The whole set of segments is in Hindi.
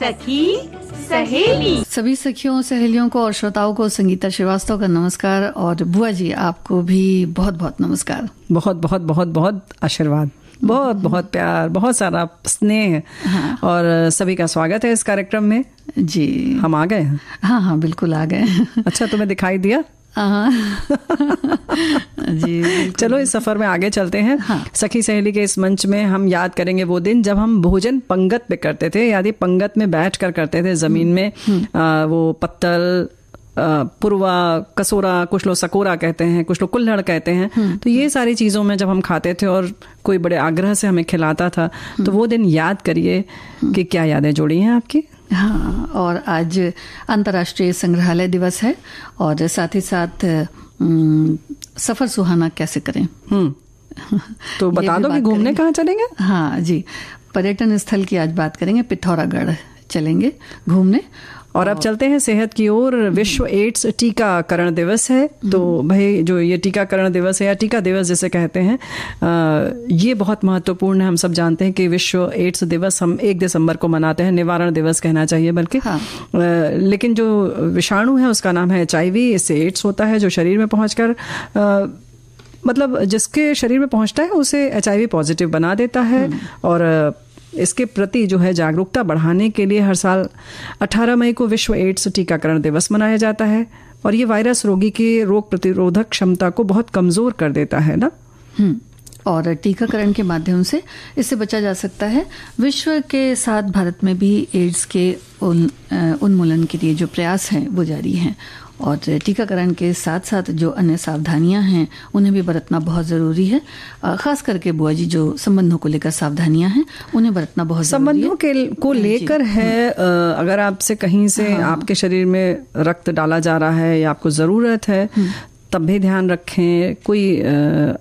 सखी सहेली सभी सखियों सहेलियों को और श्रोताओं को संगीता श्रीवास्तव का नमस्कार और बुआ जी आपको भी बहुत बहुत नमस्कार बहुत बहुत बहुत बहुत आशीर्वाद बहुत बहुत प्यार बहुत सारा स्नेह हाँ। और सभी का स्वागत है इस कार्यक्रम में जी हम आ गए हाँ हाँ बिल्कुल आ गए अच्छा तुम्हें दिखाई दिया हाँ। जी चलो इस सफर में आगे चलते हैं हाँ। सखी सहेली के इस मंच में हम याद करेंगे वो दिन जब हम भोजन पंगत पे करते थे यादि पंगत में बैठ कर करते थे जमीन हम्म। में हम्म। आ, वो पत्तल पुरवा कसोरा कुछ लोग सकोरा कहते हैं कुछ लोग कुल्हड़ कहते हैं हम्म। तो ये सारी चीज़ों में जब हम खाते थे और कोई बड़े आग्रह से हमें खिलाता था तो वो हम्म। दिन याद करिए हम्म। कि क्या यादें जुड़ी हैं आपकी हाँ और आज अंतर्राष्ट्रीय संग्रहालय दिवस है और साथ ही साथ सफ़र सुहाना कैसे करें तो बता दो कि घूमने कहाँ चलेंगे हाँ जी पर्यटन स्थल की आज बात करेंगे पिथौरागढ़ चलेंगे घूमने और अब चलते हैं सेहत की ओर विश्व एड्स टीकाकरण दिवस है तो हम्म। भाई जो ये टीकाकरण दिवस है या टीका दिवस जिसे कहते हैं ये बहुत महत्वपूर्ण है हम सब जानते हैं कि विश्व एड्स दिवस हम एक दिसंबर को मनाते हैं निवारण दिवस कहना चाहिए बल्कि हाँ। लेकिन जो विषाणु है उसका नाम है एच इससे एड्स होता है जो शरीर में पहुंचकर मतलब जिसके शरीर में पहुंचता है उसे एच पॉजिटिव बना देता है हम्म। और इसके प्रति जो है जागरूकता बढ़ाने के लिए हर साल 18 मई को विश्व एड्स टीकाकरण दिवस मनाया जाता है और ये वायरस रोगी के रोग प्रतिरोधक क्षमता को बहुत कमजोर कर देता है ना हम्म, और टीकाकरण के माध्यम से इससे बचा जा सकता है विश्व के साथ भारत में भी एड्स के उन उन्मूलन के लिए जो प्रयास हैं वो जारी हैं और टीकाकरण के साथ साथ जो अन्य सावधानियां हैं उन्हें भी बरतना बहुत ज़रूरी है ख़ास करके बुआ जी जो संबंधों को लेकर सावधानियां हैं उन्हें बरतना बहुत संबंधों के को लेकर है हम्म। अगर आपसे कहीं से हाँ, हाँ। आपके शरीर में रक्त डाला जा रहा है या आपको ज़रूरत है हम्म। तब भी ध्यान रखें कोई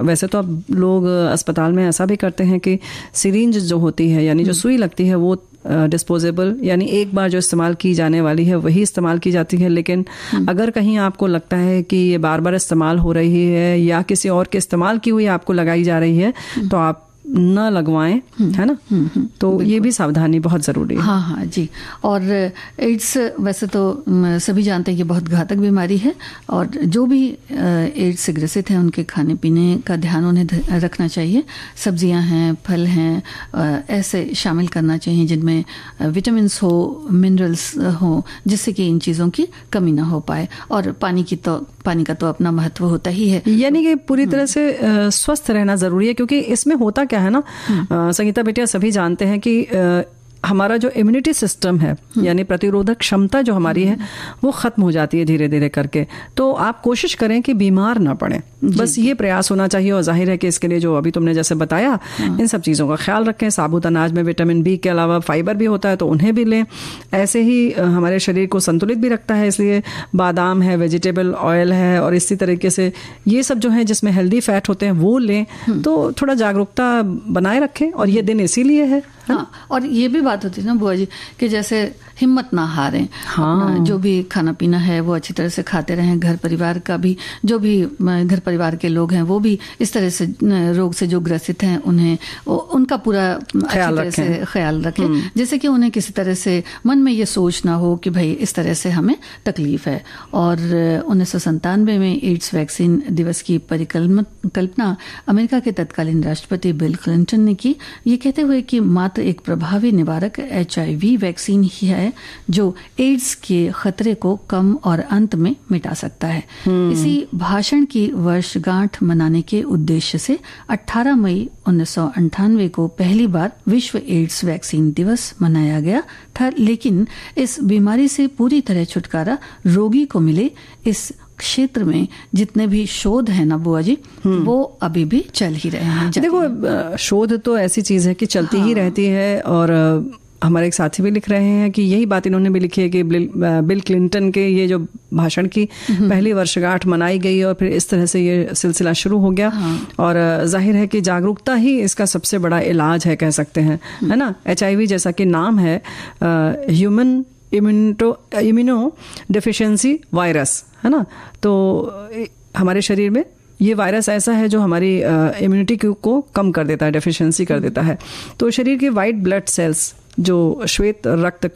वैसे तो अब लोग अस्पताल में ऐसा भी करते हैं कि सिरिंज जो होती है यानी जो हम्म। सुई लगती है वो डिस्पोजेबल यानी एक बार जो इस्तेमाल की जाने वाली है वही इस्तेमाल की जाती है लेकिन हम्म। अगर कहीं आपको लगता है कि ये बार बार इस्तेमाल हो रही है या किसी और के इस्तेमाल की हुई आपको लगाई जा रही है हम्म। तो आप न लगवाएं हम्म, है ना हम्म, हम्म, तो ये भी सावधानी बहुत ज़रूरी है हाँ हाँ जी और एड्स वैसे तो सभी जानते हैं कि बहुत घातक बीमारी है और जो भी एड्स से ग्रसित हैं उनके खाने पीने का ध्यान उन्हें रखना चाहिए सब्जियां हैं फल हैं ऐसे शामिल करना चाहिए जिनमें विटामिन हो मिनरल्स हो जिससे कि इन चीज़ों की कमी ना हो पाए और पानी की तो पानी का तो अपना महत्व होता ही है यानी कि पूरी तरह से स्वस्थ रहना ज़रूरी है क्योंकि इसमें होता क्या क्या है ना हम्म। संगीता बेटिया सभी जानते हैं कि हमारा जो इम्यूनिटी सिस्टम है हम्म। यानी प्रतिरोधक क्षमता जो हमारी है हम्म। वो ख़त्म हो जाती है धीरे धीरे करके तो आप कोशिश करें कि बीमार ना पड़े बस ये प्रयास होना चाहिए और जाहिर है कि इसके लिए जो अभी तुमने जैसे बताया हाँ। इन सब चीज़ों का ख्याल रखें साबुत अनाज में विटामिन बी के अलावा फाइबर भी होता है तो उन्हें भी लें ऐसे ही हमारे शरीर को संतुलित भी रखता है इसलिए बादाम है वेजिटेबल ऑयल है और इसी तरीके से ये सब जो है जिसमें हेल्दी फैट होते हैं वो लें हम्म। तो थोड़ा जागरूकता बनाए रखें और ये दिन इसीलिए है हाँ और ये भी बात होती है ना बुआ जी कि जैसे हिम्मत ना हारें हाँ जो भी खाना पीना है वो अच्छी तरह से खाते रहें घर परिवार का भी जो भी घर परिवार के लोग हैं वो भी इस तरह से रोग से जो ग्रसित हैं उन्हें उनका पूरा अच्छी तरह से ख्याल रखें हम्म। जैसे कि उन्हें किसी तरह से मन में ये सोच ना हो कि भाई इस तरह से हमें तकलीफ है और उन्नीस में एड्स वैक्सीन दिवस की परिकल्पना अमेरिका के तत्कालीन राष्ट्रपति बिल क्लिंटन ने की ये कहते हुए कि मात्र एकमात्र एक प्रभावी निवारक एच वैक्सीन ही है जो एड्स के खतरे को कम और अंत में मिटा सकता है हम्म। इसी भाषण की वर्षगांठ मनाने के उद्देश्य से 18 मई उन्नीस को पहली बार विश्व एड्स वैक्सीन दिवस मनाया गया था लेकिन इस बीमारी से पूरी तरह छुटकारा रोगी को मिले इस क्षेत्र में जितने भी शोध है ना बुआ जी हम्म। वो अभी भी चल ही रहे हैं देखो शोध तो ऐसी चीज है कि चलती हाँ। ही रहती है और हमारे एक साथी भी लिख रहे हैं कि यही बात इन्होंने भी लिखी है कि बिल, बिल क्लिंटन के ये जो भाषण की हम्म। पहली वर्षगांठ मनाई गई और फिर इस तरह से ये सिलसिला शुरू हो गया हाँ। और जाहिर है कि जागरूकता ही इसका सबसे बड़ा इलाज है कह सकते हैं हम्म। है ना एच जैसा कि नाम है human immunity immuno deficiency virus है ना तो हमारे शरीर में ये वायरस ऐसा है जो हमारी इम्यूनिटी को कम कर देता है डेफिशिएंसी कर देता है तो शरीर के वाइट ब्लड सेल्स जो श्वेत रक्त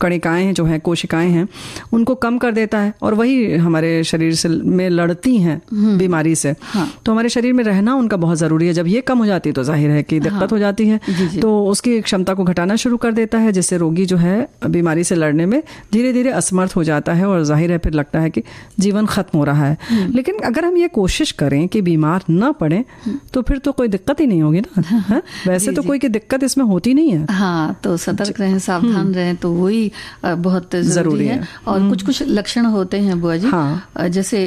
कणिकाएं हैं जो हैं कोशिकाएं हैं उनको कम कर देता है और वही हमारे शरीर से में लड़ती हैं हम्म। बीमारी से हाँ। तो हमारे शरीर में रहना उनका बहुत ज़रूरी है जब ये कम हो जाती है तो जाहिर है कि हाँ। दिक्कत हाँ। हो जाती है जी जी। तो उसकी क्षमता को घटाना शुरू कर देता है जिससे रोगी जो है बीमारी से लड़ने में धीरे धीरे असमर्थ हो जाता है और जाहिर है फिर लगता है कि जीवन खत्म हो रहा है हम्म। लेकिन अगर हम ये कोशिश करें कि बीमार ना पड़े हम्म। तो फिर तो कोई दिक्कत ही नहीं होगी ना हाँ। हाँ? वैसे तो कोई दिक्कत इसमें होती नहीं है हाँ तो सतर्क रहें सावधान रहें तो वही भी बहुत जरूरी है, है। और हम्म। कुछ कुछ लक्षण होते हैं बुआ जी हाँ। जैसे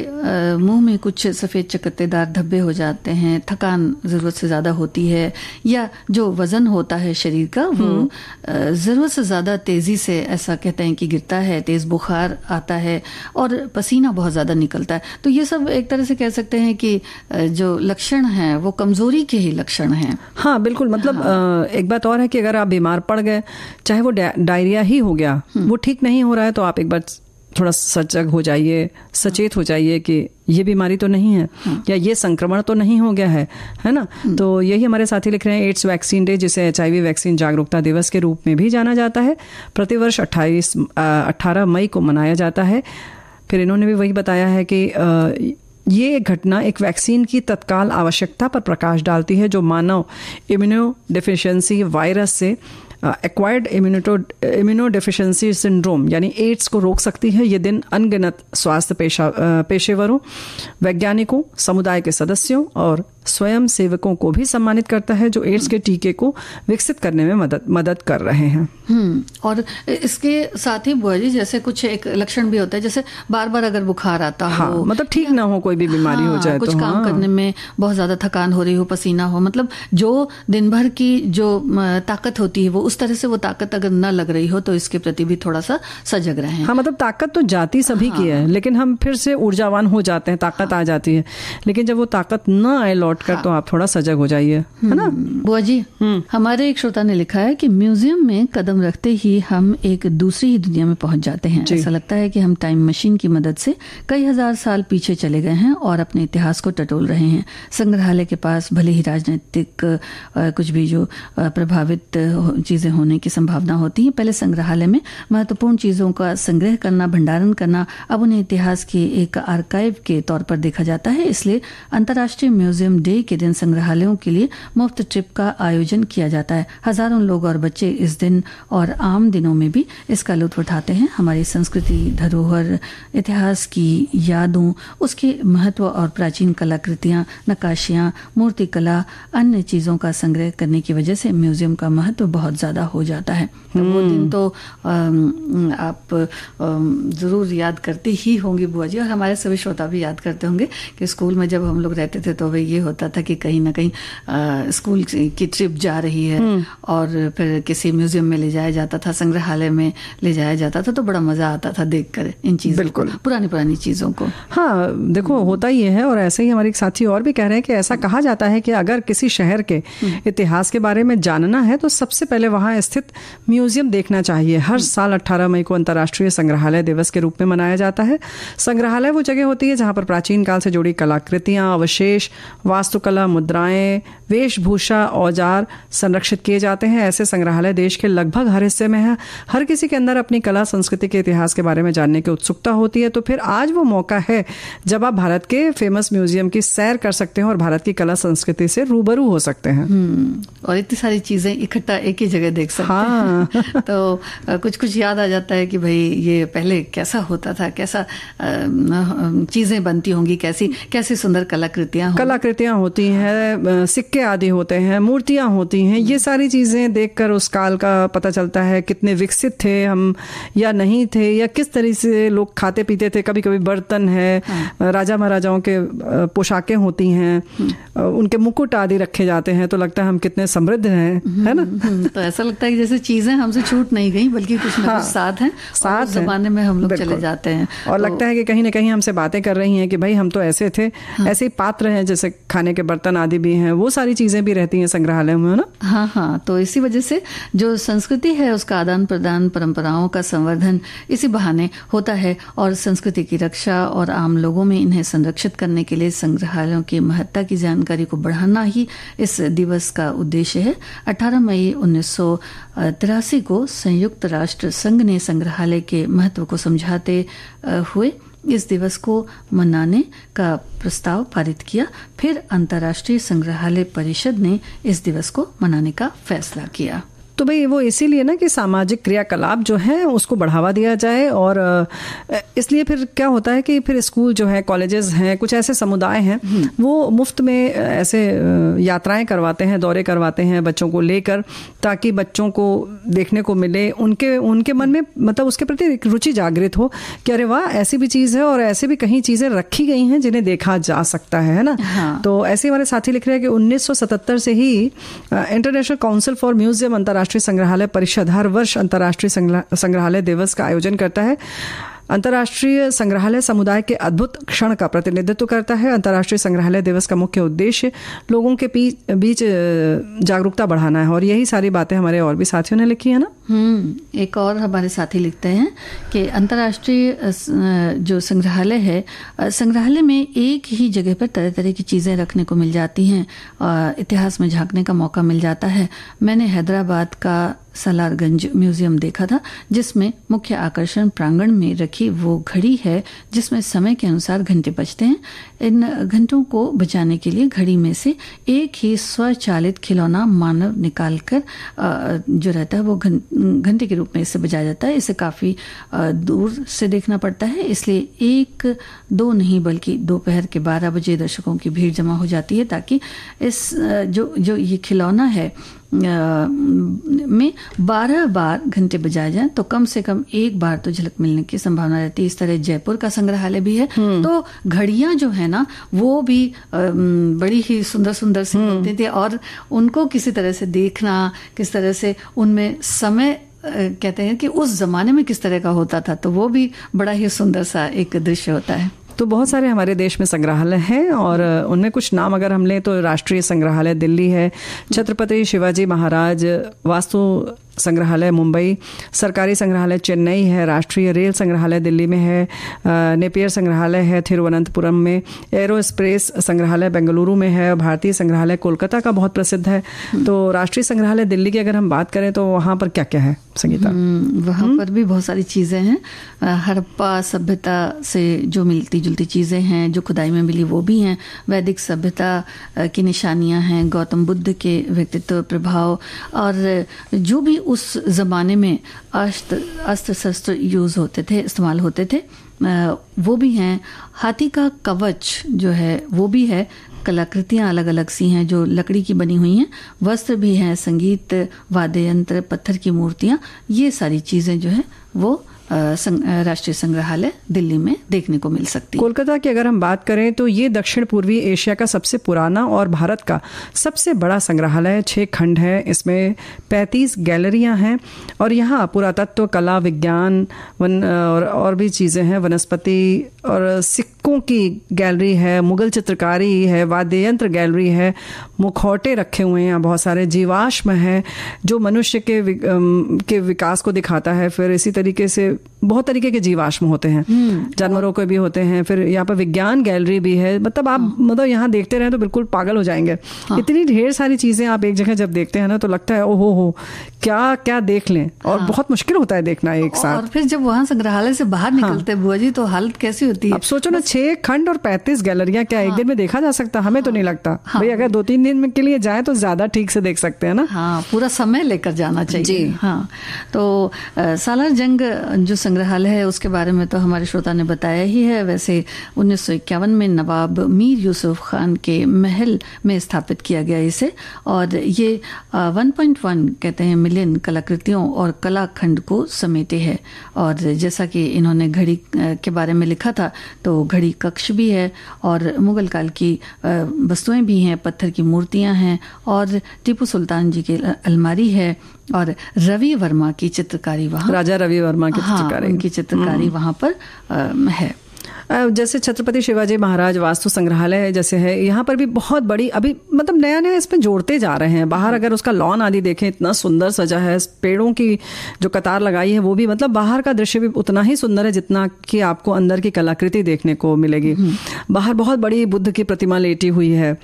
मुंह में कुछ सफेद चकत्तेदार धब्बे हो जाते हैं थकान जरूरत से ज्यादा होती है या जो वजन होता है शरीर का वो हम्म। जरूरत से ज्यादा तेजी से ऐसा कहते हैं कि गिरता है तेज बुखार आता है और पसीना बहुत ज्यादा निकलता है तो ये सब एक तरह से कह सकते हैं कि जो लक्षण है वो कमजोरी के ही लक्षण हैं हाँ बिल्कुल मतलब हाँ। एक बात और है कि अगर आप बीमार पड़ गए चाहे वो डायरिया ही हो गया गया हम्म। वो ठीक नहीं हो रहा है तो आप एक बार थोड़ा सजग हो जाइए सचेत हो जाइए कि ये बीमारी तो नहीं है हम्म। या ये संक्रमण तो नहीं हो गया है है ना हम्म। तो यही हमारे साथी लिख रहे हैं एड्स वैक्सीन डे जिसे एच वैक्सीन जागरूकता दिवस के रूप में भी जाना जाता है प्रतिवर्ष अट्ठाईस अट्ठारह मई को मनाया जाता है फिर इन्होंने भी वही बताया है कि आ, ये घटना एक वैक्सीन की तत्काल आवश्यकता पर प्रकाश डालती है जो मानव इम्यूनो डिफिशेंसी वायरस से एक्वायर्ड इम्यूनिटो इम्यूनोडेफिशिएंसी सिंड्रोम यानी एड्स को रोक सकती है ये दिन अनगिनत स्वास्थ्य पेशा uh, पेशेवरों वैज्ञानिकों समुदाय के सदस्यों और स्वयं सेवकों को भी सम्मानित करता है जो एड्स के टीके को विकसित करने में मदद मदद कर रहे हैं हम्म, और इसके साथ ही बुआ जी जैसे कुछ एक लक्षण भी होता है जैसे बार बार अगर बुखार आता हाँ, हो मतलब ठीक ना हो कोई भी बीमारी हाँ, हो जाए कुछ तो, काम हाँ। करने में बहुत ज्यादा थकान हो रही हो पसीना हो मतलब जो दिन भर की जो ताकत होती है वो उस तरह से वो ताकत अगर न लग रही हो तो इसके प्रति भी थोड़ा सा सजग रहे हाँ मतलब ताकत तो जाती सभी की हाँ। है लेकिन हम फिर से ऊर्जावान हो जाते हैं ताकत आ जाती है लेकिन जब वो ताकत न आए लौट का हाँ। तो आप थोड़ा सजग हो जाइए है ना हम्म। बुआ जी हम्म। हमारे एक श्रोता ने लिखा है कि म्यूजियम में कदम रखते ही हम एक दूसरी ही दुनिया में पहुंच जाते हैं ऐसा लगता है कि हम टाइम मशीन की मदद से कई हजार साल पीछे चले गए हैं और अपने इतिहास को टटोल रहे हैं संग्रहालय के पास भले ही राजनीतिक कुछ भी जो प्रभावित चीजें होने की संभावना होती है पहले संग्रहालय में महत्वपूर्ण चीजों का संग्रह करना भंडारण करना अब उन्हें इतिहास के एक आर्काइव के तौर पर देखा जाता है इसलिए अंतर्राष्ट्रीय म्यूजियम डे के दिन संग्रहालयों के लिए मुफ्त ट्रिप का आयोजन किया जाता है हजारों लोग और बच्चे इस दिन और आम दिनों में भी इसका लुत्फ उठाते हैं हमारी संस्कृति धरोहर इतिहास की यादों उसके महत्व और प्राचीन कलाकृतियाँ मूर्ति मूर्तिकला अन्य चीजों का संग्रह करने की वजह से म्यूजियम का महत्व बहुत ज्यादा हो जाता है तो वो हम्म। दिन तो आप जरूर याद करते ही होंगे बुआ जी और हमारे सभी श्रोता भी याद करते होंगे कि स्कूल में जब हम लोग रहते थे तो वे ये होता था कि कहीं ना कहीं आ, स्कूल की ट्रिप जा रही है हम्म। और फिर किसी म्यूजियम में ले जाया जाता था संग्रहालय में ले जाया जाता था तो बड़ा मजा आता था देख कर इन चीज़ों बिल्कुल पुरानी पुरानी चीज़ों को हाँ देखो हम्म। होता ही है और ऐसे ही हमारे साथी और भी कह रहे हैं कि ऐसा कहा जाता है कि अगर किसी शहर के हम्म। इतिहास के बारे में जानना है तो सबसे पहले वहां स्थित म्यूजियम देखना चाहिए हर साल 18 मई को अंतर्राष्ट्रीय संग्रहालय दिवस के रूप में मनाया जाता है संग्रहालय वो जगह होती है जहां पर प्राचीन काल से जुड़ी कलाकृतियां अवशेष वास्तुकला मुद्राएं वेशभूषा औजार संरक्षित किए जाते हैं ऐसे संग्रहालय देश के लगभग हर हिस्से में है हर किसी के अंदर अपनी कला संस्कृति के इतिहास के बारे में जानने की उत्सुकता होती है तो फिर आज वो मौका है जब आप भारत के फेमस म्यूजियम की सैर कर सकते हैं और भारत की कला संस्कृति से रूबरू हो सकते हैं हम्म, और इतनी सारी चीजें इकट्ठा एक ही जगह देख सकते हाँ। हैं तो कुछ कुछ याद आ जाता है कि भाई ये पहले कैसा होता था कैसा चीजें बनती होंगी कैसी कैसी सुंदर कलाकृतियां कलाकृतियां मूर्तियाँ होती हैं सिक्के आदि होते हैं मूर्तियाँ होती हैं ये सारी चीज़ें देखकर उस काल का पता चलता है कितने विकसित थे हम या नहीं थे या किस तरह से लोग खाते पीते थे कभी कभी बर्तन है हाँ। राजा महाराजाओं के पोशाकें होती हैं हम्म। उनके मुकुट आदि रखे जाते हैं तो लगता है हम कितने समृद्ध हैं हम्म, है ना हम्म, तो ऐसा लगता है कि जैसे चीज़ें हमसे छूट नहीं गई बल्कि कुछ ना हाँ, कुछ साथ हैं साथ जमाने में हम लोग चले जाते हैं और तो, लगता है कि कहीं ना कहीं हमसे बातें कर रही हैं कि भाई हम तो ऐसे थे हाँ। ऐसे ही पात्र हैं जैसे खाने खाने के बर्तन आदि भी हैं वो सारी चीज़ें भी रहती हैं संग्रहालय में ना हाँ हाँ तो इसी वजह से जो संस्कृति है उसका आदान प्रदान परंपराओं का संवर्धन इसी बहाने होता है और संस्कृति की रक्षा और आम लोगों में इन्हें संरक्षित करने के लिए संग्रहालयों की महत्ता की जानकारी को बढ़ाना ही इस दिवस का उद्देश्य है अठारह मई उन्नीस को संयुक्त राष्ट्र संघ ने संग्रहालय के महत्व को समझाते हुए इस दिवस को मनाने का प्रस्ताव पारित किया फिर अंतर्राष्ट्रीय संग्रहालय परिषद ने इस दिवस को मनाने का फैसला किया तो भाई वो इसीलिए ना कि सामाजिक क्रियाकलाप जो है उसको बढ़ावा दिया जाए और इसलिए फिर क्या होता है कि फिर स्कूल जो है कॉलेजेस हैं कुछ ऐसे समुदाय हैं हम्म। वो मुफ्त में ऐसे यात्राएं करवाते हैं दौरे करवाते हैं बच्चों को लेकर ताकि बच्चों को देखने को मिले उनके उनके मन में मतलब उसके प्रति एक रुचि जागृत हो कि अरे वाह ऐसी भी चीज़ है और ऐसे भी कहीं चीज़ें रखी गई हैं जिन्हें देखा जा सकता है है ना हाँ। तो ऐसे हमारे साथी लिख रहे हैं कि उन्नीस से ही इंटरनेशनल काउंसिल फॉर म्यूजियम अंतर्राष्ट्रीय अंतर्राष्ट्रीय संग्रहालय परिषद हर वर्ष अंतर्राष्ट्रीय संग्रहालय दिवस का आयोजन करता है अंतर्राष्ट्रीय संग्रहालय समुदाय के अद्भुत क्षण का प्रतिनिधित्व करता है अंतर्राष्ट्रीय संग्रहालय दिवस का मुख्य उद्देश्य लोगों के बीच जागरूकता बढ़ाना है और यही सारी बातें हमारे और भी साथियों ने लिखी है ना हम्म एक और हमारे साथी लिखते हैं कि अंतर्राष्ट्रीय जो संग्रहालय है संग्रहालय में एक ही जगह पर तरह तरह की चीज़ें रखने को मिल जाती हैं इतिहास में झांकने का मौका मिल जाता है मैंने हैदराबाद का सलारगंज म्यूजियम देखा था जिसमें मुख्य आकर्षण प्रांगण में रखी वो घड़ी है जिसमें समय के अनुसार घंटे बजते हैं इन घंटों को बचाने के लिए घड़ी में से एक ही स्वचालित खिलौना मानव निकाल कर जो रहता है वो घंटे के रूप में इसे बजाया जाता है इसे काफ़ी दूर से देखना पड़ता है इसलिए एक दो नहीं बल्कि दोपहर के बारह बजे दर्शकों की भीड़ जमा हो जाती है ताकि इस जो जो ये खिलौना है में 12 बार घंटे बजाए जाएं तो कम से कम एक बार तो झलक मिलने की संभावना रहती है इस तरह जयपुर का संग्रहालय भी है हम्म। तो घड़ियां जो है ना वो भी बड़ी ही सुंदर सुंदर सी हम्म। होती थी और उनको किसी तरह से देखना किस तरह से उनमें समय कहते हैं कि उस जमाने में किस तरह का होता था तो वो भी बड़ा ही सुंदर सा एक दृश्य होता है तो बहुत सारे हमारे देश में संग्रहालय हैं और उनमें कुछ नाम अगर हम लें तो राष्ट्रीय संग्रहालय दिल्ली है छत्रपति शिवाजी महाराज वास्तु संग्रहालय मुंबई सरकारी संग्रहालय चेन्नई है राष्ट्रीय रेल संग्रहालय दिल्ली में है नेपियर संग्रहालय है थिरुवनंतपुरम में एरोस्पेस संग्रहालय बेंगलुरु में है भारतीय संग्रहालय कोलकाता का बहुत प्रसिद्ध है हम्म। तो राष्ट्रीय संग्रहालय दिल्ली की अगर हम बात करें तो वहाँ पर क्या क्या है संगीता हम्म, वहाँ हम्म। पर भी बहुत सारी चीज़ें हैं हड़प्पा सभ्यता से जो मिलती जुलती चीज़ें हैं जो खुदाई में मिली वो भी हैं वैदिक सभ्यता की निशानियाँ हैं गौतम बुद्ध के व्यक्तित्व प्रभाव और जो भी उस ज़माने में अस्त्र अस्त्र शस्त्र यूज़ होते थे इस्तेमाल होते थे वो भी हैं हाथी का कवच जो है वो भी है कलाकृतियाँ अलग अलग सी हैं जो लकड़ी की बनी हुई हैं वस्त्र भी हैं संगीत वाद्य यंत्र पत्थर की मूर्तियाँ ये सारी चीज़ें जो है वो राष्ट्रीय संग्रहालय दिल्ली में देखने को मिल सकती है कोलकाता की अगर हम बात करें तो ये दक्षिण पूर्वी एशिया का सबसे पुराना और भारत का सबसे बड़ा संग्रहालय छः खंड है इसमें पैंतीस गैलरियां हैं और यहाँ पुरातत्व कला विज्ञान वन और, और भी चीज़ें हैं वनस्पति और सिक्कों की गैलरी है मुगल चित्रकारी है वाद्य यंत्र गैलरी है मुखौटे रखे हुए हैं या बहुत सारे जीवाश्म हैं जो मनुष्य के वि, के विकास को दिखाता है फिर इसी तरीके से बहुत तरीके के जीवाश्म होते हैं हम्म। जानवरों के भी होते हैं फिर यहाँ पर विज्ञान गैलरी भी है मतलब आप हाँ। मतलब यहाँ देखते रहे तो बिल्कुल पागल हो जाएंगे हाँ। इतनी ढेर सारी चीज़ें आप एक जगह जब देखते हैं ना तो लगता है ओहो हो क्या क्या देख लें और हाँ। बहुत मुश्किल होता है देखना एक साथ और फिर जब वहाँ संग्रहालय से बाहर निकलते बुआ जी तो हालत कैसी होती है अब सोचो ना छह खंड और पैंतीस गैलरिया क्या एक दिन में देखा जा सकता हमें तो नहीं लगता भाई अगर दो तीन दिन देखने के लिए जाए तो ज्यादा ठीक से देख सकते हैं ना हाँ पूरा समय लेकर जाना चाहिए जी हाँ तो सालार जंग जो संग्रहालय है उसके बारे में तो हमारे श्रोता ने बताया ही है वैसे उन्नीस में नवाब मीर यूसुफ खान के महल में स्थापित किया गया इसे और ये वन कहते हैं मिलियन कलाकृतियों और कलाखंड को समेटे है और जैसा कि इन्होंने घड़ी के बारे में लिखा था तो घड़ी कक्ष भी है और मुगल काल की वस्तुएं भी हैं पत्थर की मूर्ति मूर्तियां हैं और टीपू सुल्तान जी की अलमारी है और रवि वर्मा की चित्रकारी वहाँ राजा रवि वर्मा की हाँ, चित्रकारी उनकी चित्रकारी हम्म। वहाँ पर आ, है जैसे छत्रपति शिवाजी महाराज वास्तु संग्रहालय है जैसे है यहाँ पर भी बहुत बड़ी अभी मतलब नया नया इसमें जोड़ते जा रहे हैं बाहर अगर उसका लॉन आदि देखें इतना सुंदर सजा है पेड़ों की जो कतार लगाई है वो भी मतलब बाहर का दृश्य भी उतना ही सुंदर है जितना कि आपको अंदर की कलाकृति देखने को मिलेगी हम्म। बाहर बहुत बड़ी बुद्ध की प्रतिमा लेटी हुई है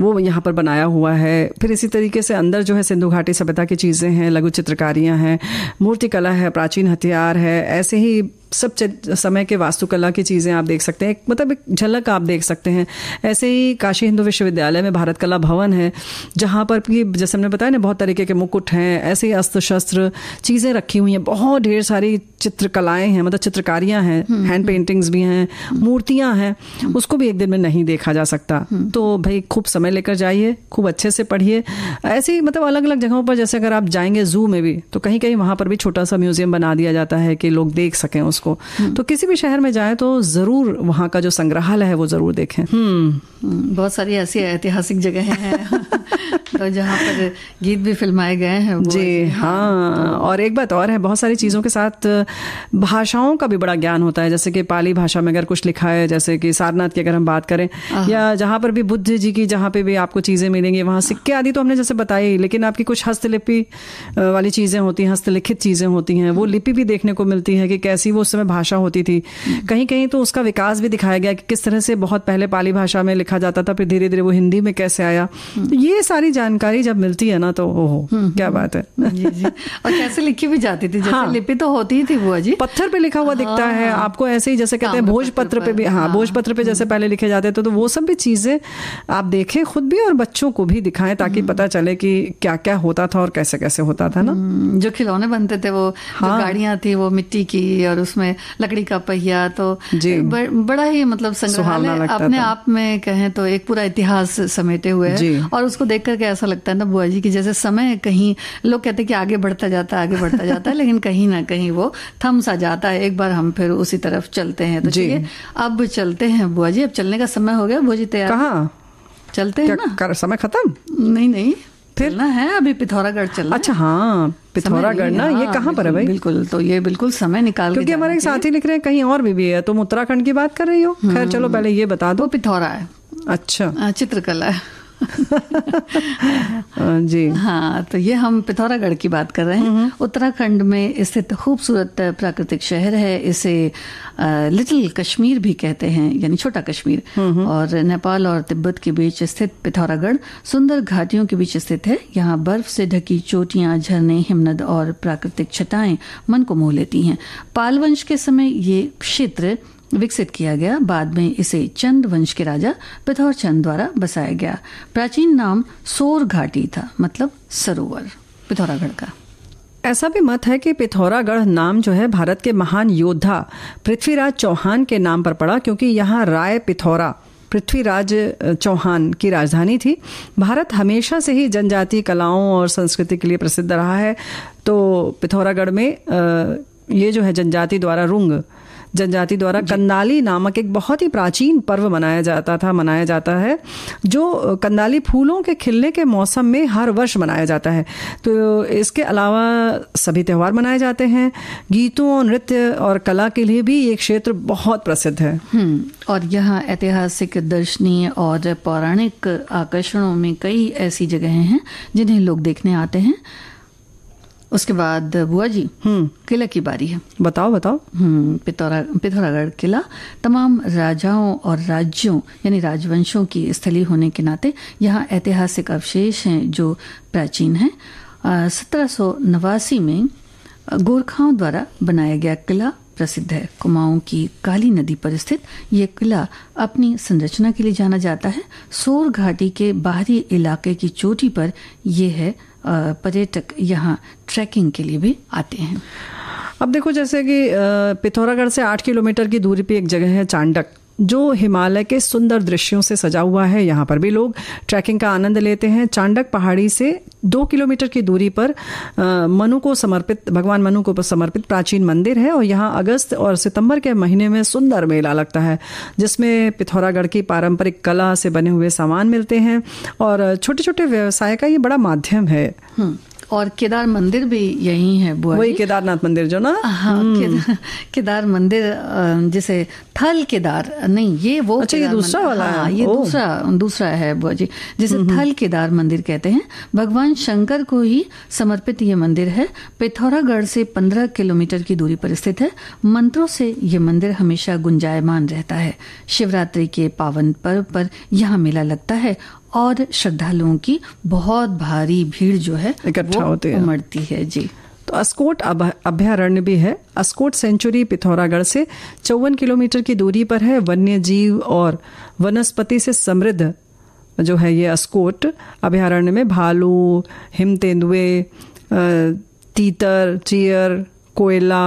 वो यहाँ पर बनाया हुआ है फिर इसी तरीके से अंदर जो है सिंधु घाटी सभ्यता की चीज़ें हैं लघु चित्रकारियाँ हैं मूर्तिकला है प्राचीन हथियार है ऐसे ही सब समय के वास्तुकला की चीज़ें आप देख सकते हैं मतलब एक झलक आप देख सकते हैं ऐसे ही काशी हिंदू विश्वविद्यालय में भारत कला भवन है जहाँ पर कि जैसे हमने बताया ना बहुत तरीके के मुकुट हैं ऐसे ही अस्त्र शस्त्र चीज़ें रखी हुई हैं बहुत ढेर सारी चित्रकलाएं हैं मतलब चित्रकारियां हैं हैंड हम्म, पेंटिंग्स हम्म। भी हैं मूर्तियां हैं हम्म। उसको भी एक दिन में नहीं देखा जा सकता तो भाई खूब समय समय लेकर जाइए खूब अच्छे से पढ़िए ऐसी मतलब अलग अलग जगहों पर जैसे अगर आप जाएंगे जू में भी तो कहीं कहीं वहाँ पर भी छोटा सा म्यूजियम बना दिया जाता है कि लोग देख सकें उसको हम्म। तो किसी भी शहर में जाए तो ज़रूर वहाँ का जो संग्रहालय है वो ज़रूर देखें हम्म। बहुत सारी ऐसी ऐतिहासिक जगह है तो जहाँ पर गीत भी फिल्माए गए हैं जी हाँ और एक बात और है बहुत सारी चीज़ों के साथ भाषाओं का भी बड़ा ज्ञान होता है जैसे कि पाली भाषा में अगर कुछ लिखा है जैसे कि सारनाथ की अगर हम बात करें या जहाँ पर भी बुद्ध जी की जहाँ पे भी आपको चीज़ें मिलेंगी वहाँ सिक्के आदि तो हमने जैसे बताया ही लेकिन आपकी कुछ हस्तलिपि वाली चीज़ें होती हैं हस्तलिखित चीज़ें होती हैं वो लिपि भी देखने को मिलती है कि कैसी वो उस समय भाषा होती थी कहीं कहीं तो उसका विकास भी दिखाया गया कि किस तरह से बहुत पहले पाली भाषा में लिखा जाता था फिर धीरे धीरे वो हिंदी में कैसे आया तो ये सारी जानकारी जब मिलती है ना तो ओहो हम्म, क्या हम्म। बात है और कैसे लिखी भी जाती थी जैसे हाँ। लिपि तो होती ही थी बुआ जी पत्थर पे लिखा हुआ दिखता है हाँ। आपको ऐसे ही जैसे कहते हैं भोजपत्र पे भी हाँ, हाँ भोजपत्र पे जैसे हम्म। पहले लिखे जाते थे तो वो सब भी चीजें आप देखें दिखाएं खुद भी और बच्चों को भी दिखाएं ताकि हम्म। पता चले कि क्या क्या होता था और कैसे कैसे होता था ना हम्म, जो खिलौने बनते थे वो हाँ। गाड़ियां थी वो मिट्टी की और उसमें लकड़ी का पहिया तो जी ब, बड़ा ही मतलब संग्रहालय अपने आप में कहें तो एक पूरा इतिहास समेटे हुए है और उसको देख करके ऐसा लगता है ना बुआ जी की जैसे समय कहीं लोग कहते कि आगे बढ़ता जाता है आगे बढ़ता जाता है लेकिन कहीं ना कहीं वो थम सा जाता है एक बार हम फिर उसी तरफ चलते हैं तो चलिए अब चलते हैं बुआ जी अब चलने का समय हो गया बुआ जी तैयार कहाँ चलते हैं ना कर, समय खत्म नहीं नहीं फिर ना है अभी पिथौरागढ़ चलना अच्छा हाँ पिथौरागढ़ ना हाँ, ये कहाँ पर है भाई बिल्कुल तो ये बिल्कुल समय निकाल क्योंकि हमारे साथी लिख रहे हैं कहीं और भी, भी है तुम उत्तराखंड की बात कर रही हो खैर चलो हम्म। पहले ये बता दो पिथौरा है अच्छा हाँ, चित्रकला है हाँ, जी हाँ तो ये हम पिथौरागढ़ की बात कर रहे हैं उत्तराखंड में स्थित खूबसूरत प्राकृतिक शहर है इसे लिटिल कश्मीर भी कहते हैं यानी छोटा कश्मीर और नेपाल और तिब्बत के बीच स्थित पिथौरागढ़ सुंदर घाटियों के बीच स्थित है यहाँ बर्फ से ढकी चोटियां झरने हिमनद और प्राकृतिक छटाएं मन को मोह लेती हैं पालवंश के समय ये क्षेत्र विकसित किया गया बाद में इसे चंद वंश के राजा पिथौर चंद द्वारा बसाया गया प्राचीन नाम सोर घाटी था मतलब सरोवर पिथौरागढ़ का ऐसा भी मत है कि पिथौरागढ़ नाम जो है भारत के महान योद्धा पृथ्वीराज चौहान के नाम पर पड़ा क्योंकि यहाँ राय पिथौरा पृथ्वीराज चौहान की राजधानी थी भारत हमेशा से ही जनजातीय कलाओं और संस्कृति के लिए प्रसिद्ध रहा है तो पिथौरागढ़ में ये जो है जनजाति द्वारा रुंग जनजाति द्वारा कन्नाली नामक एक बहुत ही प्राचीन पर्व मनाया जाता था मनाया जाता है जो कन्नाली फूलों के खिलने के मौसम में हर वर्ष मनाया जाता है तो इसके अलावा सभी त्यौहार मनाए जाते हैं गीतों और नृत्य और कला के लिए भी ये क्षेत्र बहुत प्रसिद्ध है हम्म, और यहाँ ऐतिहासिक दर्शनीय और पौराणिक आकर्षणों में कई ऐसी जगहें हैं जिन्हें लोग देखने आते हैं उसके बाद बुआ जी हम्म किला की बारी है बताओ बताओ हम्म पिथौरा पिथौरागढ़ किला तमाम राजाओं और राज्यों यानी राजवंशों की स्थली होने के नाते यहाँ ऐतिहासिक अवशेष हैं जो प्राचीन हैं सत्रह सौ नवासी में गोरखाओं द्वारा बनाया गया किला प्रसिद्ध है कुमाऊं की काली नदी पर स्थित ये किला अपनी संरचना के लिए जाना जाता है सोर घाटी के बाहरी इलाके की चोटी पर यह है पर्यटक यहाँ ट्रैकिंग के लिए भी आते हैं अब देखो जैसे कि पिथौरागढ़ से आठ किलोमीटर की दूरी पे एक जगह है चांडक जो हिमालय के सुंदर दृश्यों से सजा हुआ है यहाँ पर भी लोग ट्रैकिंग का आनंद लेते हैं चांडक पहाड़ी से दो किलोमीटर की दूरी पर मनु को समर्पित भगवान मनु को समर्पित प्राचीन मंदिर है और यहाँ अगस्त और सितंबर के महीने में सुंदर मेला लगता है जिसमें पिथौरागढ़ की पारंपरिक कला से बने हुए सामान मिलते हैं और छोटे छोटे व्यवसाय का ये बड़ा माध्यम है हम्म। और केदार मंदिर भी यही है बुआ वही केदारनाथ मंदिर जो ना हाँ हम्म। केदार, केदार मंदिर जिसे थल केदार नहीं ये वो अच्छा ये दूसरा वाला हाँ, ये दूसरा दूसरा है बुआ जी जिसे हम्म, हम्म। थल केदार मंदिर कहते हैं भगवान शंकर को ही समर्पित ये मंदिर है पिथौरागढ़ से पंद्रह किलोमीटर की दूरी पर स्थित है मंत्रों से ये मंदिर हमेशा गुंजायमान रहता है शिवरात्रि के पावन पर्व पर यहाँ मेला लगता है और श्रद्धालुओं की बहुत भारी भीड़ जो है इकट्ठा होती है उमड़ती है जी तो अस्कोट अभ्यारण्य भी है अस्कोट सेंचुरी पिथौरागढ़ से चौवन किलोमीटर की दूरी पर है वन्य जीव और वनस्पति से समृद्ध जो है ये अस्कोट अभ्यारण्य में भालू हिम तेंदुए तीतर चियर कोयला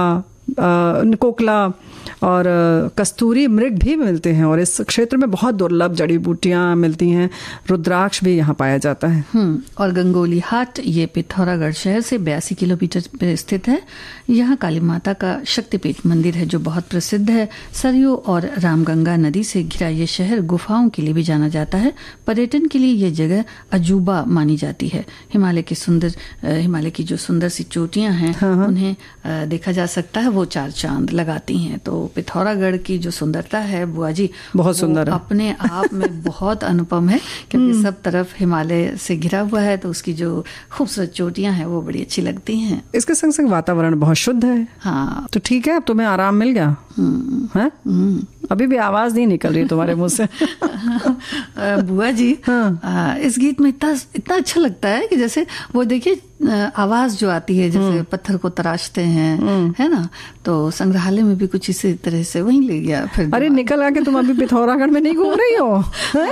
कोकला और कस्तूरी मृग भी मिलते हैं और इस क्षेत्र में बहुत दुर्लभ जड़ी बूटियां मिलती हैं रुद्राक्ष भी यहाँ पाया जाता है हम्म, और गंगोली हाट ये पिथौरागढ़ शहर से बयासी किलोमीटर पर स्थित है यहाँ काली माता का शक्तिपीठ मंदिर है जो बहुत प्रसिद्ध है सरयू और रामगंगा नदी से घिरा ये शहर गुफाओं के लिए भी जाना जाता है पर्यटन के लिए ये जगह अजूबा मानी जाती है हिमालय की सुंदर हिमालय की जो सुंदर सी चोटियां हैं हाँ, हाँ। उन्हें देखा जा सकता है वो चार चांद लगाती हैं तो पिथौरागढ़ की जो सुंदरता है बुआ जी बहुत सुंदर अपने आप में बहुत अनुपम है क्योंकि हम्म। सब तरफ हिमालय से घिरा हुआ है तो उसकी जो खूबसूरत चोटियां हैं वो बड़ी अच्छी लगती हैं इसके संग संग वातावरण बहुत शुद्ध है हाँ तो ठीक है अब तुम्हें आराम मिल गया हम्म। है हम्म। अभी भी आवाज नहीं निकल रही तुम्हारे मुंह से बुआ जी हाँ। आ, इस गीत में इतना इतना अच्छा लगता है कि जैसे वो देखिए आवाज जो आती है जैसे हम्म। पत्थर को तराशते हैं हम्म। है ना तो संग्रहालय में भी कुछ इसी तरह से वही ले गया फिर अरे निकल आके तुम अभी पिथौरागढ़ में नहीं घूम रही हो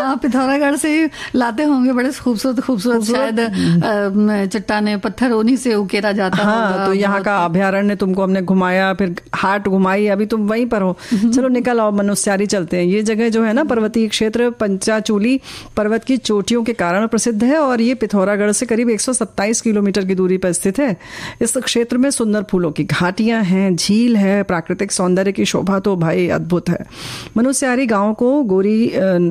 हाँ पिथौरागढ़ से लाते होंगे बड़े खूबसूरत खूबसूरत शायद हम्म। चट्टाने पत्थर उन्हीं से उकेरा जाता हाँ, तो यहाँ का अभ्यारण्य तुमको हमने घुमाया फिर हाट घुमाई अभी तुम वहीं पर हो चलो निकल आओ मनुष्यारी चलते हैं ये जगह जो है ना पर्वतीय क्षेत्र पंचाचूली पर्वत की चोटियों के कारण प्रसिद्ध है और ये पिथौरागढ़ से करीब एक किलोमीटर की दूरी पर स्थित है इस क्षेत्र में सुंदर फूलों की घाटियां हैं झील है प्राकृतिक सौंदर्य की शोभा तो भाई अद्भुत है मनुष्यारी गाँव को गोरी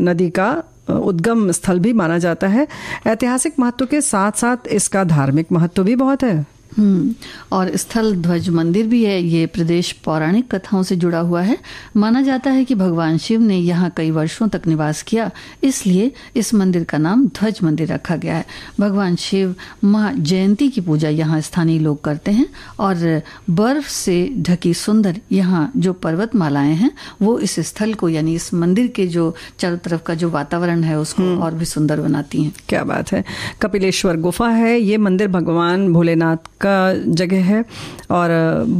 नदी का उद्गम स्थल भी माना जाता है ऐतिहासिक महत्व के साथ साथ इसका धार्मिक महत्व भी बहुत है हम्म। और स्थल ध्वज मंदिर भी है ये प्रदेश पौराणिक कथाओं से जुड़ा हुआ है माना जाता है कि भगवान शिव ने यहाँ कई वर्षों तक निवास किया इसलिए इस मंदिर का नाम ध्वज मंदिर रखा गया है भगवान शिव माँ जयंती की पूजा यहाँ स्थानीय लोग करते हैं और बर्फ से ढकी सुंदर यहाँ जो पर्वत मालाएं हैं वो इस स्थल को यानी इस मंदिर के जो चारों तरफ का जो वातावरण है उसको हम्म। और भी सुंदर बनाती है क्या बात है कपिलेश्वर गुफा है ये मंदिर भगवान भोलेनाथ का जगह है और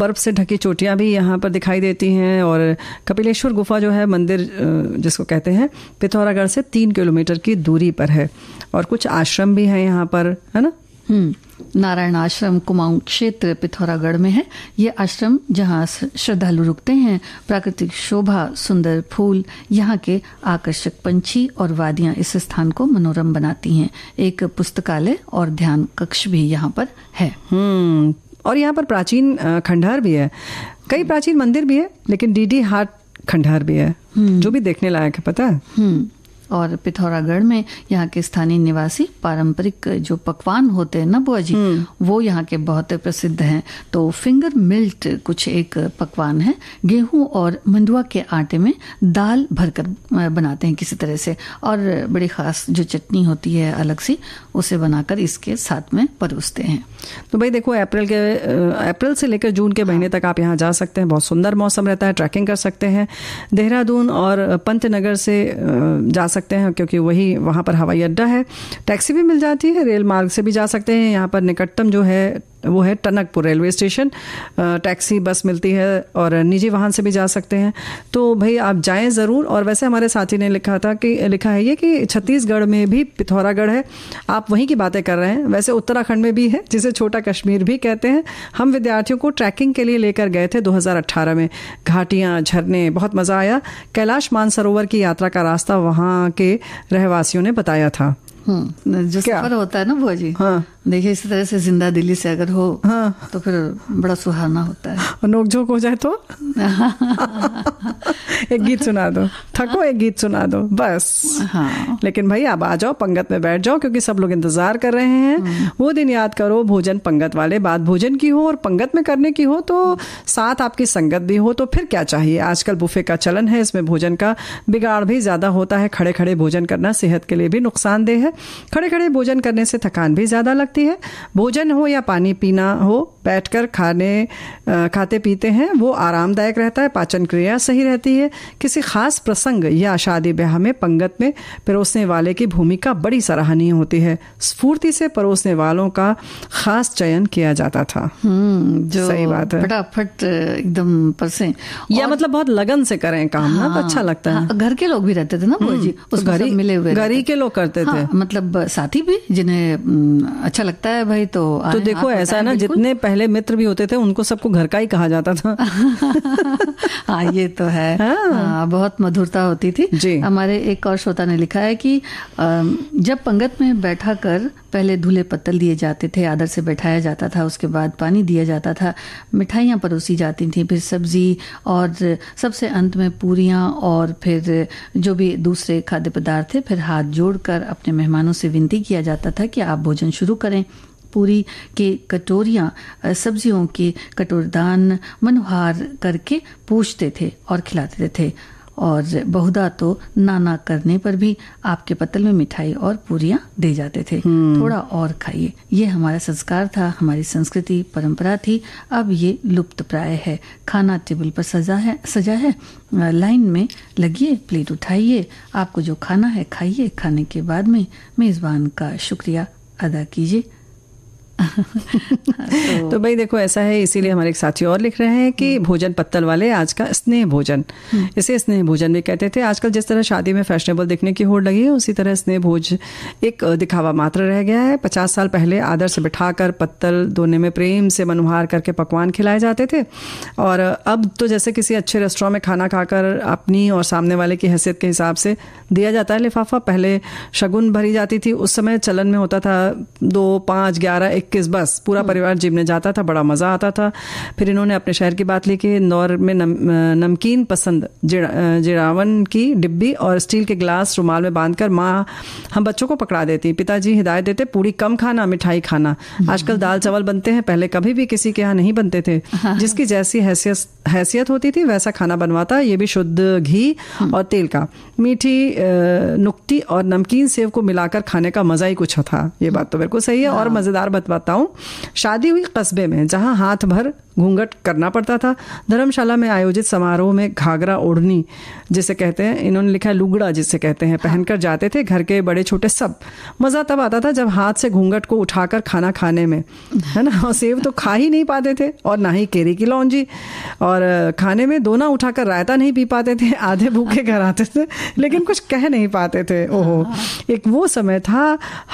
बर्फ़ से ढकी चोटियाँ भी यहाँ पर दिखाई देती हैं और कपिलेश्वर गुफा जो है मंदिर जिसको कहते हैं पिथौरागढ़ से तीन किलोमीटर की दूरी पर है और कुछ आश्रम भी हैं यहाँ पर है ना हम्म, नारायण आश्रम कुमाऊं क्षेत्र पिथौरागढ़ में है ये आश्रम जहाँ श्रद्धालु रुकते हैं प्राकृतिक शोभा सुंदर फूल यहाँ के आकर्षक पंछी और वादियाँ इस स्थान को मनोरम बनाती हैं एक पुस्तकालय और ध्यान कक्ष भी यहाँ पर है हम्म, और यहाँ पर प्राचीन खंडहर भी है कई प्राचीन मंदिर भी है लेकिन डीडी हाट खंडहर भी है हम्म। जो भी देखने लायक है पता है और पिथौरागढ़ में यहाँ के स्थानीय निवासी पारंपरिक जो पकवान होते हैं ना बुआ जी हम्म। वो यहाँ के बहुत प्रसिद्ध हैं तो फिंगर मिल्ट कुछ एक पकवान है गेहूं और मंडुआ के आटे में दाल भरकर बनाते हैं किसी तरह से और बड़ी खास जो चटनी होती है अलग सी उसे बनाकर इसके साथ में परोसते हैं तो भाई देखो अप्रैल के अप्रैल से लेकर जून के महीने हाँ। तक आप यहाँ जा सकते हैं बहुत सुंदर मौसम रहता है ट्रैकिंग कर सकते हैं देहरादून और पंतनगर से जा सकते सकते हैं क्योंकि वही वहाँ पर हवाई अड्डा है टैक्सी भी मिल जाती है रेल मार्ग से भी जा सकते हैं यहाँ पर निकटतम जो है वो है Tanakpur railway station taxi bus मिलती है और निजी वाहन से भी जा सकते हैं तो भाई आप जाएं ज़रूर और वैसे हमारे साथी ने लिखा था कि लिखा है ये कि छत्तीसगढ़ में भी पिथौरागढ़ है आप वहीं की बातें कर रहे हैं वैसे उत्तराखंड में भी है जिसे छोटा कश्मीर भी कहते हैं हम विद्यार्थियों को ट्रैकिंग के लिए लेकर गए थे दो में घाटियाँ झरने बहुत मज़ा आया कैलाश मानसरोवर की यात्रा का रास्ता वहाँ के रहवासियों ने बताया था हम्म, जो सफर होता है ना भाजी हाँ देखिए इस तरह से जिंदा दिल्ली से अगर हो हाँ। तो फिर बड़ा सुहाना होता है और नोकझोंक हो जाए तो एक गीत सुना दो थको एक गीत सुना दो बस हाँ। लेकिन भाई आप आ जाओ पंगत में बैठ जाओ क्योंकि सब लोग इंतजार कर रहे हैं हम्म। वो दिन याद करो भोजन पंगत वाले बाद भोजन की हो और पंगत में करने की हो तो साथ आपकी संगत भी हो तो फिर क्या चाहिए आजकल बुफे का चलन है इसमें भोजन का बिगाड़ भी ज्यादा होता है खड़े खड़े भोजन करना सेहत के लिए भी नुकसानदेह है खड़े खड़े भोजन करने से थकान भी ज्यादा लगती जाती है भोजन हो या पानी पीना हो बैठकर खाने खाते पीते हैं वो आरामदायक रहता है पाचन क्रिया सही रहती है किसी खास प्रसंग या शादी ब्याह में पंगत में परोसने वाले की भूमिका बड़ी सराहनीय होती है स्फूर्ति से परोसने वालों का खास चयन किया जाता था हम्म, जो सही बात है फटाफट एकदम परसे या मतलब बहुत लगन से करें काम हाँ, ना तो अच्छा हाँ, लगता है हाँ, घर के लोग भी रहते थे ना हम्म, जी तो उस घर मिले हुए घर के लोग करते हाँ, थे मतलब साथी भी जिन्हें हम्म, अच्छा अच्छा लगता है भाई तो तो देखो ऐसा है ना जितने पहले मित्र भी होते थे उनको सबको घर का ही कहा जाता था हाँ ये तो है हाँ।, हाँ बहुत मधुरता होती थी जी हमारे एक और श्रोता ने लिखा है कि जब पंगत में बैठा कर पहले धूले पत्तल दिए जाते थे आदर से बैठाया जाता था उसके बाद पानी दिया जाता था मिठाइयाँ परोसी जाती थी फिर सब्जी और सबसे अंत में पूरियाँ और फिर जो भी दूसरे खाद्य पदार्थ थे फिर हाथ जोड़कर अपने मेहमानों से विनती किया जाता था कि आप भोजन शुरू करें करें पूरी के कटोरियाँ सब्जियों के कटोरदान मनोहार करके पूछते थे और खिलाते थे और बहुधा तो नाना करने पर भी आपके पतल में मिठाई और पूरियां दे जाते थे हम्म। थोड़ा और खाइए ये हमारा संस्कार था हमारी संस्कृति परंपरा थी अब ये लुप्त प्राय है खाना टेबल पर सजा है सजा है लाइन में लगिए प्लेट उठाइए आपको जो खाना है खाइए खाने के बाद में मेज़बान का शुक्रिया ادا कीजिए तो, तो, भाई देखो ऐसा है इसीलिए हमारे एक साथी और लिख रहे हैं कि हम्म। भोजन पत्तल वाले आज का स्नेह भोजन हम्म। इसे स्नेह भोजन भी कहते थे आजकल जिस तरह शादी में फैशनेबल दिखने की होड़ लगी है उसी तरह स्नेह भोज एक दिखावा मात्र रह गया है पचास साल पहले आदर से बिठाकर पत्तल दोने में प्रेम से मनुहार करके पकवान खिलाए जाते थे और अब तो जैसे किसी अच्छे रेस्टोरेंट में खाना खाकर अपनी और सामने वाले की हैसियत के हिसाब से दिया जाता है लिफाफा पहले शगुन भरी जाती थी उस समय चलन में होता था दो पाँच ग्यारह एक किस बस पूरा हम्म। परिवार जिम में जाता था बड़ा मज़ा आता था फिर इन्होंने अपने शहर की बात लिखी इंदौर में नम, नमकीन पसंद जिरावन की डिब्बी और स्टील के ग्लास रुमाल में बांधकर माँ हम बच्चों को पकड़ा देती पिताजी हिदायत देते पूरी कम खाना मिठाई खाना हम्म। आजकल दाल चावल बनते हैं पहले कभी भी किसी के यहाँ नहीं बनते थे हाँ। जिसकी जैसी हैसियत हैसियत होती थी वैसा खाना बनवाता ये भी शुद्ध घी हम्म। और तेल का मीठी नुकती और नमकीन सेव को मिलाकर खाने का मज़ा ही कुछ था ये बात तो बिल्कुल सही है और हाँ। मज़ेदार बताऊं शादी हुई कस्बे में जहां हाथ भर घूंघट करना पड़ता था धर्मशाला में आयोजित समारोह में घाघरा ओढ़नी जिसे कहते हैं इन्होंने लिखा है लुगड़ा जिसे कहते हैं पहनकर जाते थे घर के बड़े छोटे सब मज़ा तब आता था जब हाथ से घूंघट को उठाकर खाना खाने में है ना और सेब तो खा ही नहीं पाते थे और ना ही केरी की लौंजी और खाने में दोना उठाकर रायता नहीं पी पाते थे आधे भूखे घर आते थे लेकिन कुछ कह नहीं पाते थे ओहो एक वो समय था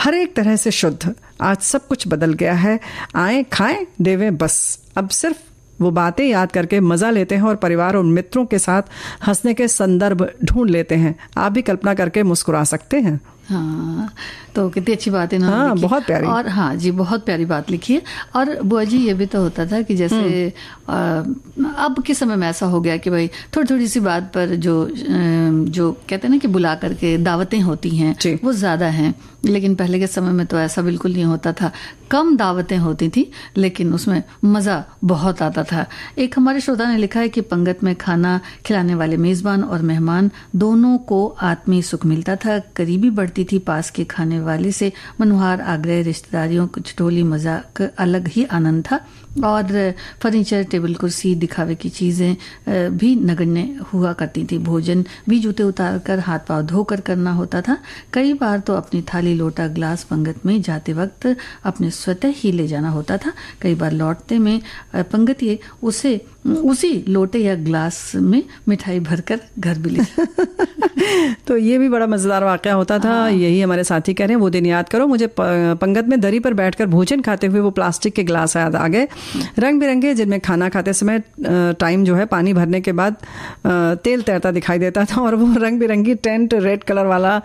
हर एक तरह से शुद्ध आज सब कुछ बदल गया है आए खाएं देवें बस अब सिर्फ वो बातें याद करके मज़ा लेते हैं और परिवार और मित्रों के साथ हंसने के संदर्भ ढूंढ लेते हैं आप भी कल्पना करके मुस्कुरा सकते हैं हाँ तो कितनी अच्छी बात है ना हाँ, बहुत प्यारी और हाँ जी बहुत प्यारी बात लिखी है और बुआ जी ये भी तो होता था कि जैसे आ, हम्म। अब के समय में ऐसा हो गया कि भाई थोड़ी थोड़ी सी बात पर जो जो कहते हैं ना कि बुला करके दावतें होती हैं वो ज़्यादा हैं लेकिन पहले के समय में तो ऐसा बिल्कुल नहीं होता था कम दावतें होती थी लेकिन उसमें मज़ा बहुत आता था एक हमारे श्रोता ने लिखा है कि पंगत में खाना खिलाने वाले मेज़बान और मेहमान दोनों को आत्मीय सुख मिलता था करीबी बढ़ती थी पास के खाने वाले से मनोहार आग्रह रिश्तेदारियों की टोली मजाक अलग ही आनंद था और फर्नीचर टेबल कुर्सी दिखावे की चीज़ें भी नगण्य हुआ करती थी भोजन भी जूते उतार कर हाथ पाव धोकर करना होता था कई बार तो अपनी थाली लोटा ग्लास पंगत में जाते वक्त अपने स्वतः ही ले जाना होता था कई बार लौटते में पंगत ये उसे हम्म। उसी लोटे या ग्लास में मिठाई भरकर घर भी ले तो ये भी बड़ा मज़ेदार वाक़ होता था हाँ। यही हमारे साथी कह रहे हैं वो दिन याद करो मुझे पंगत में दरी पर बैठकर भोजन खाते हुए वो प्लास्टिक के ग्लास याद आ गए रंग बिरंगे जिनमें खाना खाते समय टाइम जो है पानी भरने के बाद तेल तैरता दिखाई देता था और वो रंग बिरंगी टेंट रेड कलर वाला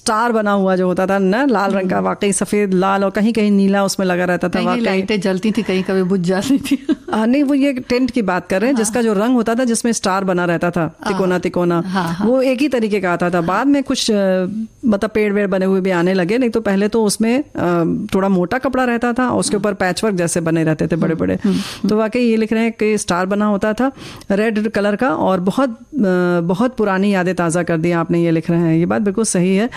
स्टार बना हुआ जो होता था न लाल रंग का हम्म। वाकई सफ़ेद लाल और कहीं कहीं नीला उसमें लगा रहता था लाइटें जलती थी कहीं कभी बुझ जाती थी हाँ, नहीं वो ये टेंट की बात कर रहे हैं हाँ। जिसका जो रंग होता था जिसमें स्टार बना रहता था हाँ। तिकोना तिकोना हाँ, हाँ। वो एक ही तरीके का आता था बाद में कुछ मतलब पेड़ वेड़ बने हुए भी आने लगे नहीं तो पहले तो उसमें थोड़ा मोटा कपड़ा रहता था उसके हाँ। ऊपर पैचवर्क जैसे बने रहते थे बड़े हाँ। बड़े तो वाकई ये लिख रहे हैं कि स्टार बना होता था रेड कलर का और बहुत बहुत पुरानी यादें ताज़ा कर दी आपने ये लिख रहे हैं ये बात बिल्कुल सही है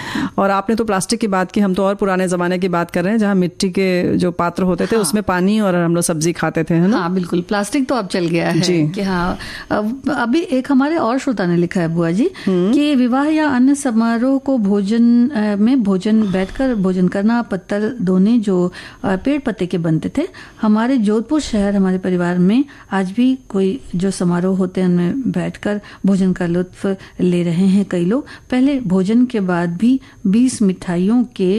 और आपने तो प्लास्टिक की बात की हम तो और पुराने ज़माने की बात कर रहे हैं जहाँ मिट्टी के जो पात्र होते थे उसमें पानी और हम लोग सब्जी खाते थे है ना हाँ बिल्कुल प्लास्टिक तो अब चल गया है कि हाँ अब अभी एक हमारे और श्रोता ने लिखा है बुआ जी हम्म। कि विवाह या अन्य समारोह को भोजन में भोजन बैठकर भोजन करना पत्तल धोने जो पेड़ पत्ते के बनते थे हमारे जोधपुर शहर हमारे परिवार में आज भी कोई जो समारोह होते हैं उनमें बैठ भोजन का लुत्फ ले रहे हैं कई लोग पहले भोजन के बाद भी बीस मिठाइयों के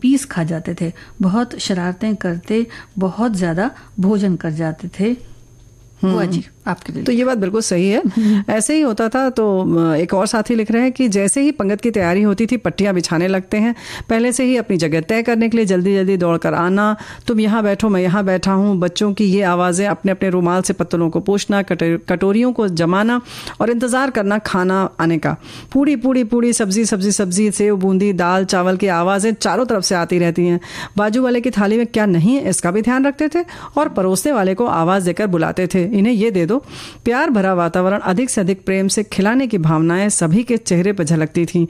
पीस खा जाते थे बहुत शरारतें करते बहुत ज़्यादा भोजन कर जाते थे Hum. Vou adiar. आपके लिए तो ये बात बिल्कुल सही है हम्म। ऐसे ही होता था तो एक और साथी लिख रहे हैं कि जैसे ही पंगत की तैयारी होती थी पट्टियाँ बिछाने लगते हैं पहले से ही अपनी जगह तय करने के लिए जल्दी जल्दी दौड़ कर आना तुम यहाँ बैठो मैं यहाँ बैठा हूँ बच्चों की ये आवाज़ें अपने अपने रूमाल से पत्तलों को पोषना कटोरियों को जमाना और इंतज़ार करना खाना आने का पूरी पूरी पूरी सब्जी सब्जी सब्जी सेव बूंदी दाल चावल की आवाज़ें चारों तरफ से आती रहती हैं बाजू वाले की थाली में क्या नहीं है इसका भी ध्यान रखते थे और परोसने वाले को आवाज़ देकर बुलाते थे इन्हें ये दे दो प्यार भरा वातावरण अधिक से अधिक प्रेम से खिलाने की भावनाएं सभी के चेहरे पर झलकती थी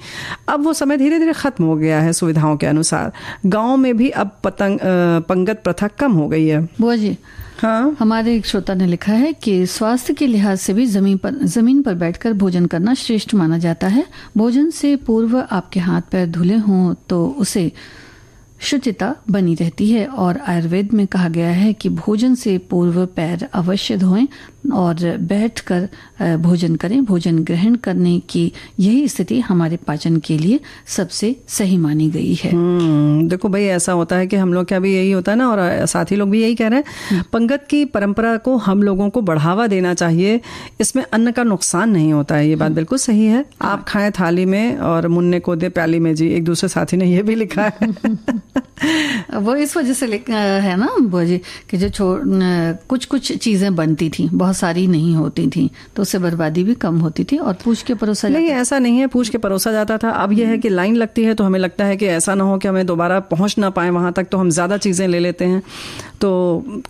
अब वो समय धीरे धीरे खत्म हो गया है सुविधाओं के अनुसार गाँव में भी अब पतंग पंगत प्रथा कम हो गई है बुआ जी हाँ हमारे एक श्रोता ने लिखा है कि स्वास्थ्य के लिहाज से भी जमीन पर जमीन पर बैठकर भोजन करना श्रेष्ठ माना जाता है भोजन से पूर्व आपके हाथ पैर धुले हों तो उसे शुचिता बनी रहती है और आयुर्वेद में कहा गया है कि भोजन से पूर्व पैर अवश्य धोएं और बैठकर भोजन करें भोजन ग्रहण करने की यही स्थिति हमारे पाचन के लिए सबसे सही मानी गई है हम्म, देखो भाई ऐसा होता है कि हम लोग क्या भी यही होता है ना और साथी लोग भी यही कह रहे हैं हम्म। पंगत की परंपरा को हम लोगों को बढ़ावा देना चाहिए इसमें अन्न का नुकसान नहीं होता है ये बात हम्म। बिल्कुल सही है हाँ। आप खाएं थाली में और मुन्ने को दे प्याली में जी एक दूसरे साथी ने यह भी लिखा है वो इस वजह से है ना जी कि जो कुछ कुछ चीजें बनती थी बहुत बहुत सारी नहीं होती थी तो उससे बर्बादी भी कम होती थी और पूछ के परोसा नहीं ऐसा नहीं है पूछ के परोसा जाता था अब यह है कि लाइन लगती है तो हमें लगता है कि ऐसा ना हो कि हमें दोबारा पहुंच ना पाए वहां तक तो हम ज़्यादा चीज़ें ले लेते हैं तो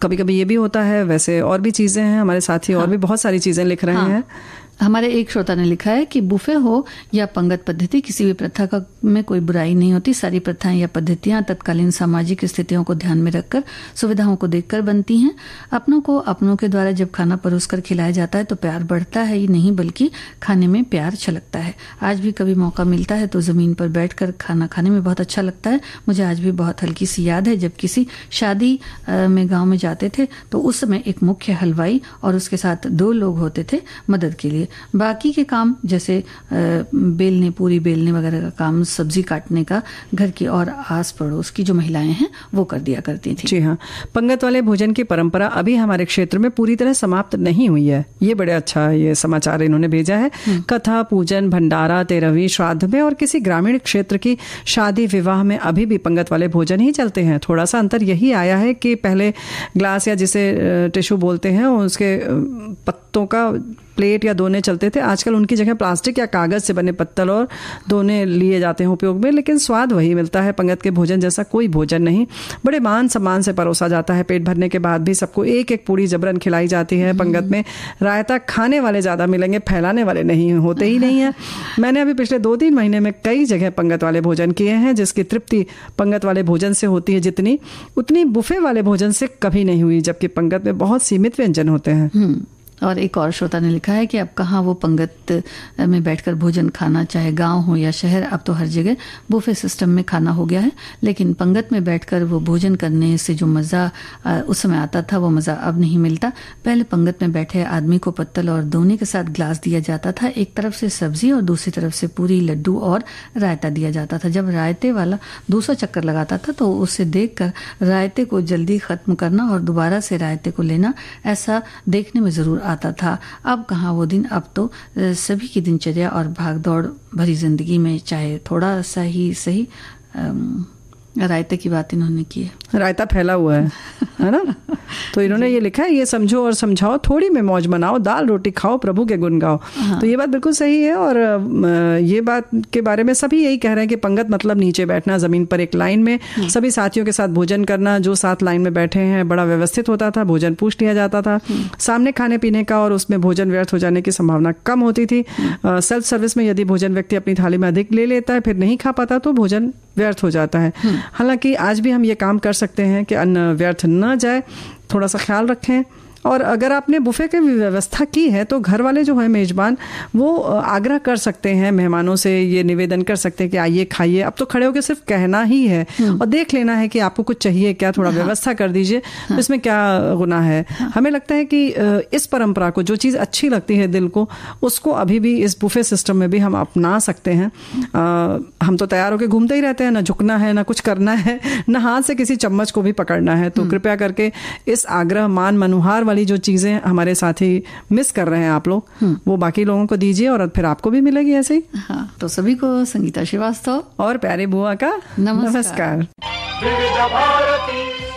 कभी कभी ये भी होता है वैसे और भी चीज़ें हैं हमारे साथी और हाँ। भी बहुत सारी चीज़ें लिख रहे हाँ। हैं हमारे एक श्रोता ने लिखा है कि बुफे हो या पंगत पद्धति किसी भी प्रथा का में कोई बुराई नहीं होती सारी प्रथाएं या पद्धतियां तत्कालीन सामाजिक स्थितियों को ध्यान में रखकर सुविधाओं को देखकर बनती हैं अपनों को अपनों के द्वारा जब खाना परोसकर खिलाया जाता है तो प्यार बढ़ता है ही नहीं बल्कि खाने में प्यार छलकता है आज भी कभी मौका मिलता है तो जमीन पर बैठ खाना खाने में बहुत अच्छा लगता है मुझे आज भी बहुत हल्की सी याद है जब किसी शादी में गाँव में जाते थे तो उस समय एक मुख्य हलवाई और उसके साथ दो लोग होते थे मदद के लिए बाकी के काम जैसे बेलने पूरी बेलने वगैरह का काम सब्जी काटने का घर की और आस पड़ोस की जो महिलाएं हैं वो कर दिया करती थी जी हाँ पंगत वाले भोजन की परंपरा अभी हमारे क्षेत्र में पूरी तरह समाप्त नहीं हुई है ये बड़े अच्छा ये समाचार इन्होंने भेजा है हम्म। कथा पूजन भंडारा तेरहवीं श्राद्ध में और किसी ग्रामीण क्षेत्र की शादी विवाह में अभी भी पंगत वाले भोजन ही चलते हैं थोड़ा सा अंतर यही आया है कि पहले ग्लास या जिसे टिश्यू बोलते हैं उसके पत्तों का प्लेट या दोने चलते थे आजकल उनकी जगह प्लास्टिक या कागज़ से बने पत्तल और दोने लिए जाते हैं उपयोग में लेकिन स्वाद वही मिलता है पंगत के भोजन जैसा कोई भोजन नहीं बड़े मान सम्मान से परोसा जाता है पेट भरने के बाद भी सबको एक एक पूरी जबरन खिलाई जाती है हम्म। पंगत में रायता खाने वाले ज़्यादा मिलेंगे फैलाने वाले नहीं होते ही नहीं है मैंने अभी पिछले दो तीन महीने में कई जगह पंगत वाले भोजन किए हैं जिसकी तृप्ति पंगत वाले भोजन से होती है जितनी उतनी बुफे वाले भोजन से कभी नहीं हुई जबकि पंगत में बहुत सीमित व्यंजन होते हैं हम्म। और एक और श्रोता ने लिखा है कि अब कहाँ वो पंगत में बैठकर भोजन खाना चाहे गांव हो या शहर अब तो हर जगह बुफे सिस्टम में खाना हो गया है लेकिन पंगत में बैठकर वो भोजन करने से जो मज़ा उस समय आता था वो मज़ा अब नहीं मिलता पहले पंगत में बैठे आदमी को पत्तल और दोने के साथ ग्लास दिया जाता था एक तरफ से सब्जी और दूसरी तरफ से पूरी लड्डू और रायता दिया जाता था जब रायते वाला दूसरा चक्कर लगाता था तो उसे देख रायते को जल्दी ख़त्म करना और दोबारा से रायते को लेना ऐसा देखने में ज़रूर आता था अब कहाँ वो दिन अब तो सभी की दिनचर्या और भागदौड़ भरी जिंदगी में चाहे थोड़ा सा ही सही रायते की बात इन्होंने की है रायता फैला हुआ है है ना तो इन्होंने ये लिखा है ये समझो और समझाओ थोड़ी में मौज बनाओ दाल रोटी खाओ प्रभु के गुण गाओ हाँ। तो ये बात बिल्कुल सही है और ये बात के बारे में सभी यही कह रहे हैं कि पंगत मतलब नीचे बैठना जमीन पर एक लाइन में हाँ। सभी साथियों के साथ भोजन करना जो साथ लाइन में बैठे हैं बड़ा व्यवस्थित होता था भोजन पूछ लिया जाता था हाँ। सामने खाने पीने का और उसमें भोजन व्यर्थ हो जाने की संभावना कम होती थी सेल्फ हाँ। सर्विस में यदि भोजन व्यक्ति अपनी थाली में अधिक ले लेता है फिर नहीं खा पाता तो भोजन व्यर्थ हो जाता है हालांकि आज भी हम ये काम कर सकते हैं कि अन्न व्यर्थ न जाए थोड़ा सा ख्याल रखें और अगर आपने बुफे की व्यवस्था की है तो घर वाले जो है मेज़बान वो आग्रह कर सकते हैं मेहमानों से ये निवेदन कर सकते हैं कि आइए खाइए अब तो खड़े होकर सिर्फ कहना ही है हम्म। और देख लेना है कि आपको कुछ चाहिए क्या थोड़ा हाँ। व्यवस्था कर दीजिए तो हाँ। तो इसमें क्या गुना है हाँ। हमें लगता है कि इस परंपरा को जो चीज़ अच्छी लगती है दिल को उसको अभी भी इस बुफे सिस्टम में भी हम अपना सकते हैं हम तो तैयार होकर घूमते ही रहते हैं ना झुकना है ना कुछ करना है ना हाथ से किसी चम्मच को भी पकड़ना है तो हम्म। कृपया करके इस आग्रह मान मनुहार वाली जो चीज़ें हमारे साथी मिस कर रहे हैं आप लोग हम्म। वो बाकी लोगों को दीजिए और फिर आपको भी मिलेगी ऐसे ही हाँ, तो सभी को संगीता श्रीवास्तव और प्यारे बुआ का नमस्कार, नमस्कार।